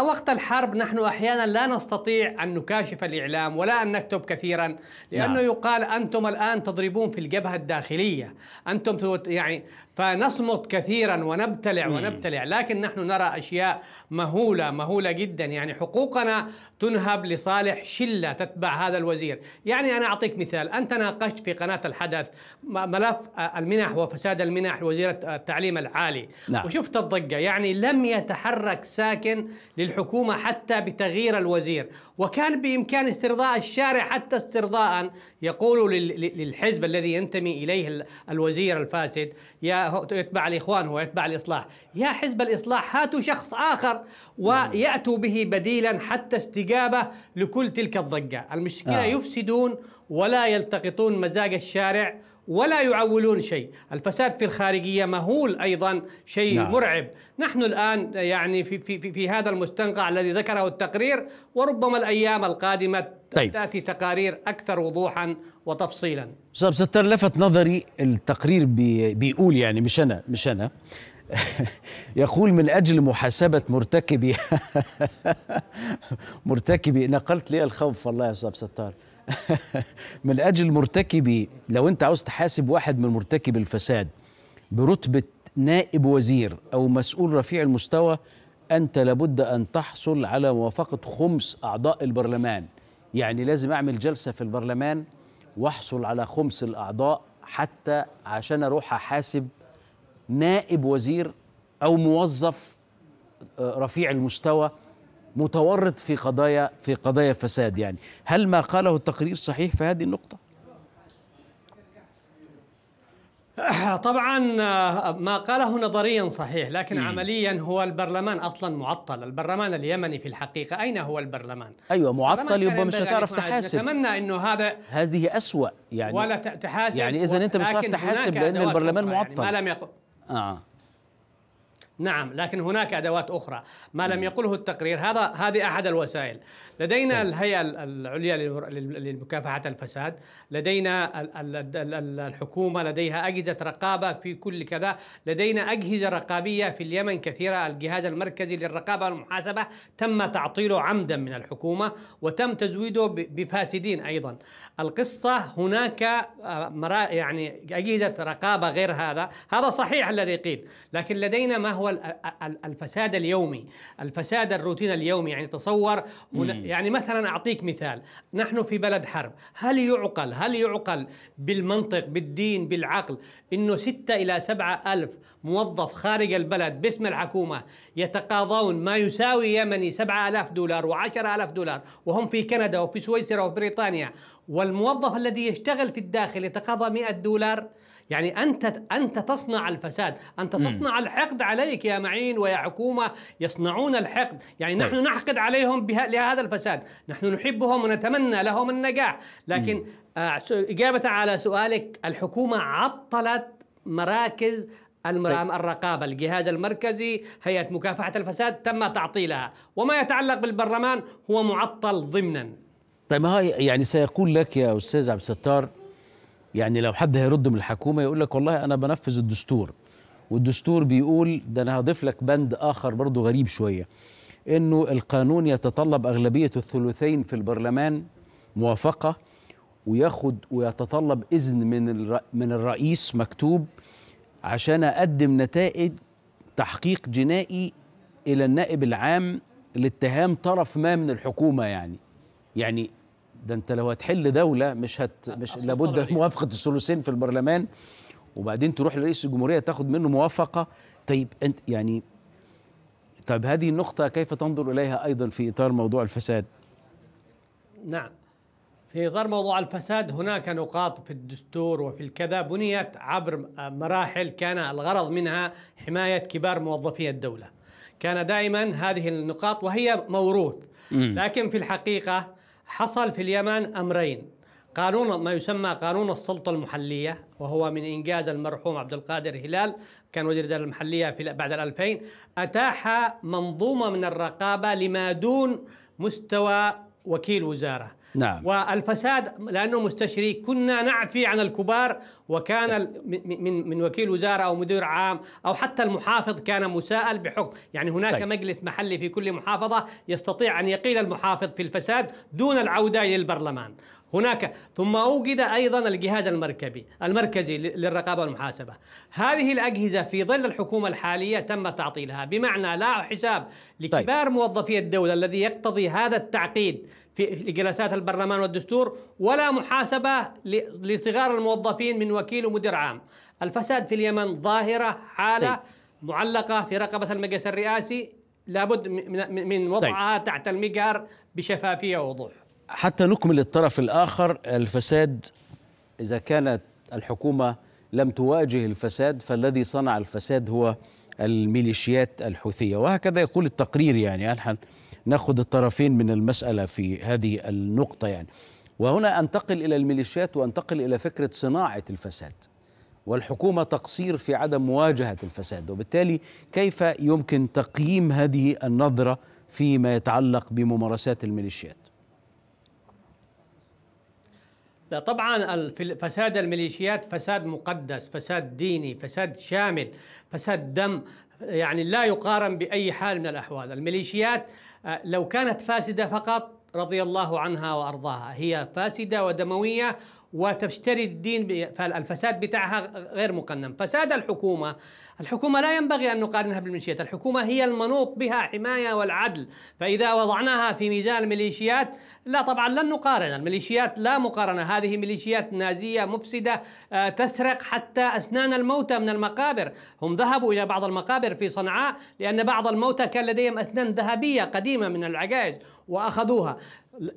وقت الحرب نحن أحيانا لا نستطيع أن نكاشف الإعلام ولا أن نكتب كثيرا لأنه نعم. يقال أنتم الآن تضربون في الجبهة الداخلية أنتم يعني فنصمت كثيرا ونبتلع ونبتلع لكن نحن نرى أشياء مهولة مهولة جدا يعني حقوقنا تنهب لصالح شلة تتبع هذا الوزير يعني أنا أعطيك مثال أنت ناقشت في قناة الحدث ملف آه، المنح وفساد المنح لوزيره آه، التعليم العالي نعم. وشفت الضجة يعني لم يتحرك ساكن للحكومة حتى بتغيير الوزير وكان بإمكان استرضاء الشارع حتى استرضاء يقول للحزب الذي ينتمي إليه الوزير الفاسد يا يتبع الإخوان هو يتبع الإصلاح يا حزب الإصلاح هاتوا شخص آخر ويأتوا به بديلا حتى استجابة لكل تلك الضجة المشكلة آه. يفسدون ولا يلتقطون مزاج الشارع ولا يعولون شيء الفساد في الخارجية مهول أيضا شيء نعم. مرعب نحن الآن يعني في, في, في هذا المستنقع الذي ذكره التقرير وربما الأيام القادمة طيب. تأتي تقارير أكثر وضوحا وتفصيلا أستاذ ستار لفت نظري التقرير بي بيقول يعني مش أنا مش أنا <laughs> يقول من أجل محاسبة مرتكبي <laughs> مرتكبي نقلت لي الخوف والله يا أستاذ ستار <laughs> من اجل مرتكبي لو انت عاوز تحاسب واحد من مرتكب الفساد برتبه نائب وزير او مسؤول رفيع المستوى انت لابد ان تحصل على موافقه خمس اعضاء البرلمان يعني لازم اعمل جلسه في البرلمان واحصل على خمس الاعضاء حتى عشان اروح احاسب نائب وزير او موظف آه، رفيع المستوى متورط في قضايا في قضايا فساد يعني هل ما قاله التقرير صحيح في هذه النقطة؟ <coughs> طبعا آه، ما قاله نظريا صحيح لكن م. عمليا هو البرلمان اصلا معطل البرلمان اليمني في الحقيقه اين هو البرلمان ايوه معطل يبقى مش هتعرف تحاسب اتمنى انه هذا هذه اسوا يعني ولا تحاسب يعني اذا انت مش هتعرف تحاسب لان البرلمان معطل يعني ما لم يقل آه. نعم لكن هناك ادوات اخرى ما لم يقله التقرير هذا هذه احد الوسائل لدينا طيب. الهيئه العليا لمكافحه الفساد لدينا الحكومه لديها اجهزه رقابه في كل كذا لدينا اجهزه رقابيه في اليمن كثيره الجهاز المركزي للرقابه والمحاسبه تم تعطيله عمدا من الحكومه وتم تزويده بفاسدين ايضا القصة هناك آه، يعني أجهزة رقابة غير هذا هذا صحيح الذي قيل لكن لدينا ما هو آه، الفساد اليومي الفساد الروتين اليومي يعني تصور يعني مثلا أعطيك مثال نحن في بلد حرب هل يعقل هل يعقل بالمنطق بالدين بالعقل أنه ستة إلى سبعة ألف موظف خارج البلد باسم الحكومة يتقاضون ما يساوي يمني سبعة ألاف دولار وعشرة ألاف دولار وهم في كندا وفي سويسرا وبريطانيا والموظف الذي يشتغل في الداخل يتقاضى 100 دولار يعني انت انت تصنع الفساد، انت تصنع م. الحقد عليك يا معين ويا حكومه يصنعون الحقد، يعني طيب. نحن نحقد عليهم لهذا الفساد، نحن نحبهم ونتمنى لهم النجاح، لكن آه اجابه على سؤالك الحكومه عطلت مراكز المرام طيب. الرقابة الجهاز المركزي هيئة مكافحة الفساد تم تعطيلها وما يتعلق بالبرلمان هو معطل ضمنا طيب ما يعني سيقول لك يا استاذ عبد الستار يعني لو حد هيرد من الحكومه يقول لك والله انا بنفذ الدستور والدستور بيقول ده انا هضيف لك بند اخر برضه غريب شويه انه القانون يتطلب اغلبيه الثلثين في البرلمان موافقه وياخد ويتطلب اذن من من الرئيس مكتوب عشان اقدم نتائج تحقيق جنائي الى النائب العام لاتهام طرف ما من الحكومه يعني يعني ده انت لو هتحل دوله مش هت مش لابد موافقه الثلثين في البرلمان وبعدين تروح لرئيس الجمهوريه تاخد منه موافقه طيب انت يعني طيب هذه النقطه كيف تنظر اليها ايضا في اطار موضوع الفساد؟ نعم في إطار موضوع الفساد هناك نقاط في الدستور وفي الكذا بنيت عبر مراحل كان الغرض منها حماية كبار موظفي الدولة كان دائما هذه النقاط وهي موروث لكن في الحقيقة حصل في اليمن أمرين قانون ما يسمى قانون السلطة المحلية وهو من إنجاز المرحوم عبد القادر هلال كان وزير الاداره المحلية في بعد ال2000 أتاح منظومة من الرقابة لما دون مستوى وكيل وزارة نعم. والفساد لأنه مستشري كنا نعفي عن الكبار وكان من من وكيل وزارة أو مدير عام أو حتى المحافظ كان مساءل بحكم يعني هناك طيب. مجلس محلي في كل محافظة يستطيع أن يقيل المحافظ في الفساد دون العودة إلى البرلمان هناك ثم أوجد أيضا الجهاز المركبي المركزي للرقابة والمحاسبة هذه الأجهزة في ظل الحكومة الحالية تم تعطيلها بمعنى لا حساب طيب. لكبار طيب. موظفي الدولة الذي يقتضي هذا التعقيد في جلسات البرلمان والدستور ولا محاسبة لصغار الموظفين من وكيل ومدير عام الفساد في اليمن ظاهرة حالة طيب. معلقة في رقبة المجلس الرئاسي لابد من طيب. وضعها طيب. تحت المجهر بشفافية ووضوح حتى نكمل الطرف الآخر الفساد إذا كانت الحكومة لم تواجه الفساد فالذي صنع الفساد هو الميليشيات الحوثية وهكذا يقول التقرير يعني ألحن ناخد الطرفين من المسألة في هذه النقطة يعني وهنا أنتقل إلى الميليشيات وأنتقل إلى فكرة صناعة الفساد والحكومة تقصير في عدم مواجهة الفساد وبالتالي كيف يمكن تقييم هذه النظرة فيما يتعلق بممارسات الميليشيات لا طبعا فساد الميليشيات فساد مقدس فساد ديني فساد شامل فساد دم يعني لا يقارن بأي حال من الأحوال الميليشيات آه، لو كانت فاسده فقط رضي الله عنها وارضاها هي فاسده ودمويه وتشتري الدين فالفساد بتاعها غير مقنن فساد الحكومة الحكومة لا ينبغي أن نقارنها بالميليشيات الحكومة هي المنوط بها حماية والعدل فإذا وضعناها في ميزان الميليشيات لا طبعا لن نقارن الميليشيات لا مقارنة هذه ميليشيات نازية مفسدة آه، تسرق حتى أسنان الموتى من المقابر هم ذهبوا إلى بعض المقابر في صنعاء لأن بعض الموتى كان لديهم أسنان ذهبية قديمة من العجائز وأخذوها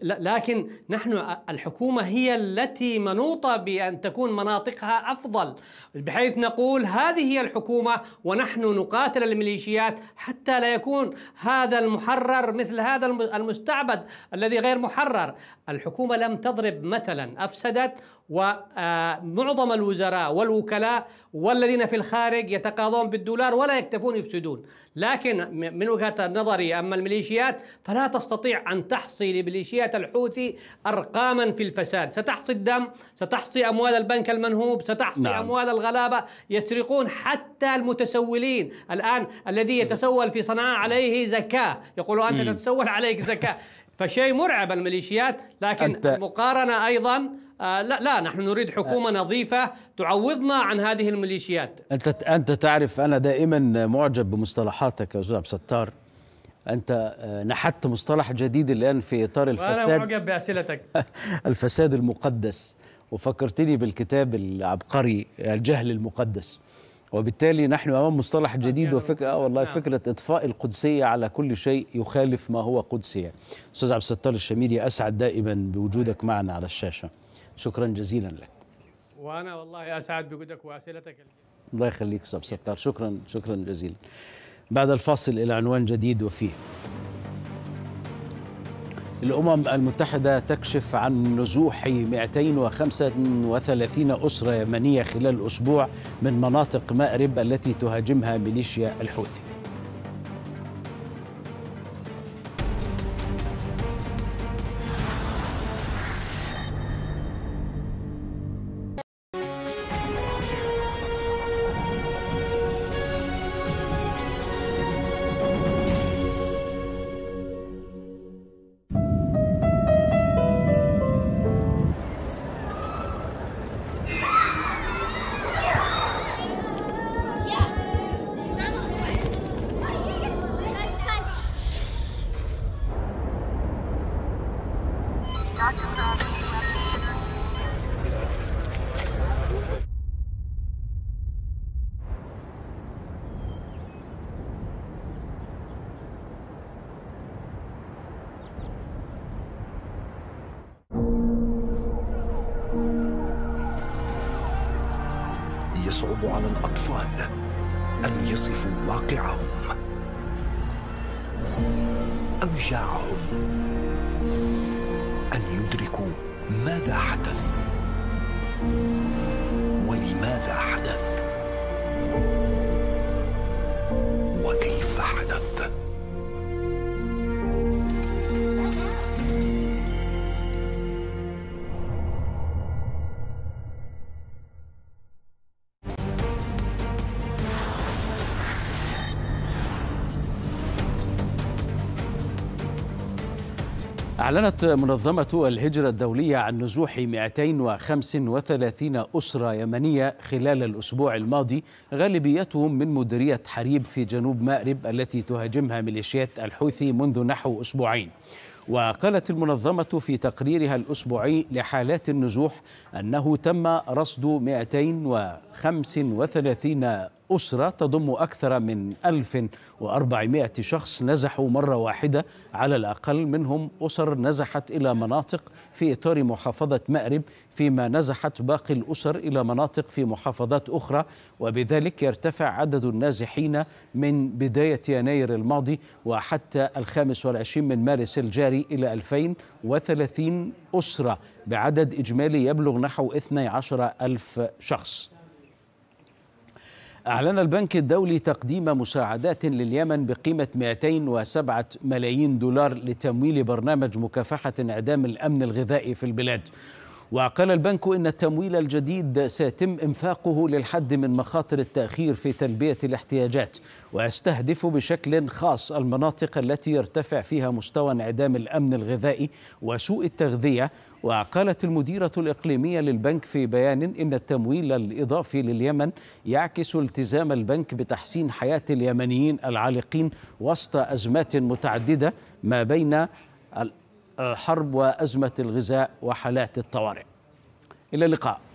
لكن نحن الحكومة هي التي منوطة بأن تكون مناطقها أفضل بحيث نقول هذه هي الحكومة ونحن نقاتل الميليشيات حتى لا يكون هذا المحرر مثل هذا المستعبد الذي غير محرر الحكومة لم تضرب مثلا أفسدت ومعظم آه، الوزراء والوكلاء والذين في الخارج يتقاضون بالدولار ولا يكتفون يفسدون لكن من وجهة نظري أما الميليشيات فلا تستطيع أن تحصي لميليشيات ميليشيات الحوثي أرقاما في الفساد ستحصي الدم ستحصي أموال البنك المنهوب ستحصي نعم. أموال الغلابة يسرقون حتى المتسولين الآن الذي يتسول في صنعاء عليه زكاة يقولوا أنت م. تتسول عليك زكاة فشيء مرعب الميليشيات لكن أنت... مقارنة أيضا آه لا لا نحن نريد حكومه آه. نظيفه تعوضنا عن هذه الميليشيات انت انت تعرف انا دائما معجب بمصطلحاتك يا استاذ ستار أنت آه، نحت مصطلح جديد الآن في إطار الفساد وأنا معجب بأسئلتك <laughs> الفساد المقدس وفكرتني بالكتاب العبقري الجهل المقدس وبالتالي نحن امام مصطلح جديد وفكره آه والله نعم. فكره اطفاء القدسيه على كل شيء يخالف ما هو قدسي استاذ عبد الستار الشميري اسعد دائما بوجودك معنا على الشاشه شكرا جزيلا لك وانا والله اسعد بوجودك واسئلتك الله يخليك استاذ عبد الستار شكرا شكرا جزيلا بعد الفاصل إلى عنوان جديد وفيه الأمم المتحدة تكشف عن نزوح 235 أسرة يمنية خلال أسبوع من مناطق مأرب التي تهاجمها ميليشيا الحوثي shall. أعلنت منظمة الهجرة الدولية عن نزوح 235 أسرة يمنية خلال الأسبوع الماضي غالبيتهم من مديرية حريب في جنوب مأرب التي تهاجمها ميليشيات الحوثي منذ نحو أسبوعين وقالت المنظمة في تقريرها الأسبوعي لحالات النزوح أنه تم رصد 235 أسرة تضم أكثر من 1400 شخص نزحوا مرة واحدة على الأقل منهم أسر نزحت إلى مناطق في إطار محافظة مأرب فيما نزحت باقي الأسر إلى مناطق في محافظات أخرى وبذلك يرتفع عدد النازحين من بداية يناير الماضي وحتى الخامس والعشرين من مارس الجاري إلى 2030 أسرة بعدد إجمالي يبلغ نحو 12 ألف شخص أعلن البنك الدولي تقديم مساعدات لليمن بقيمة 207 ملايين دولار لتمويل برنامج مكافحة انعدام الأمن الغذائي في البلاد وقال البنك إن التمويل الجديد سيتم إنفاقه للحد من مخاطر التأخير في تلبية الاحتياجات ويستهدف بشكل خاص المناطق التي يرتفع فيها مستوى انعدام الأمن الغذائي وسوء التغذية وقالت المديرة الإقليمية للبنك في بيان إن التمويل الإضافي لليمن يعكس التزام البنك بتحسين حياة اليمنيين العالقين وسط أزمات متعددة ما بين الحرب وأزمة الغذاء وحالات الطوارئ إلى اللقاء